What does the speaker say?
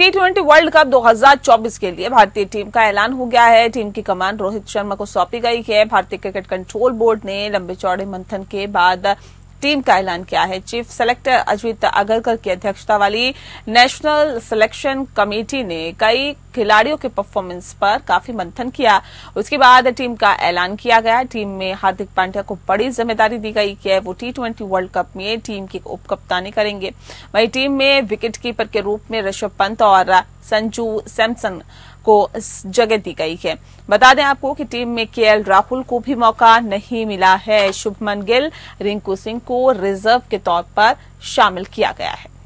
T twenty World cup 2024 के लिए भारतीय टीम का ऐलान हो गया है टीम की कमान रोहित शर्मा को सौंपी गई है भारतीय क्रिकेट कंट्रोल बोर्ड ने लंबे चौड़े मंथन के बाद टीम का ऐलान किया है चीफ सेलेक्टर अजित अगरकर की अध्यक्षता वाली नेशनल सिलेक्शन कमेटी ने कई खिलाड़ियों के परफॉर्मेंस पर काफी मंथन किया उसके बाद टीम का ऐलान किया गया टीम में हार्दिक पांड्या को बड़ी जिम्मेदारी दी गई कि वो टी ट्वेंटी वर्ल्ड कप में टीम की उप कप्तानी करेंगे वही टीम में विकेट कीपर के रूप में ऋषभ पंत और संजू सैमसन को जगह दी गई है बता दें आपको कि टीम में के राहुल को भी मौका नहीं मिला है शुभमन गिल रिंकू सिंह को रिजर्व के तौर पर शामिल किया गया है